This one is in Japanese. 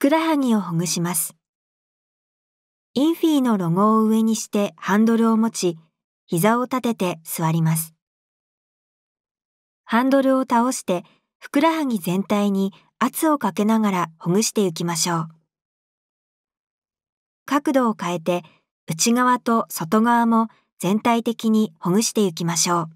くらはぎをほぐします。インフィーのロゴを上にしてハンドルを持ち、膝を立てて座ります。ハンドルを倒して、ふくらはぎ全体に圧をかけながらほぐしていきましょう。角度を変えて、内側と外側も全体的にほぐしていきましょう。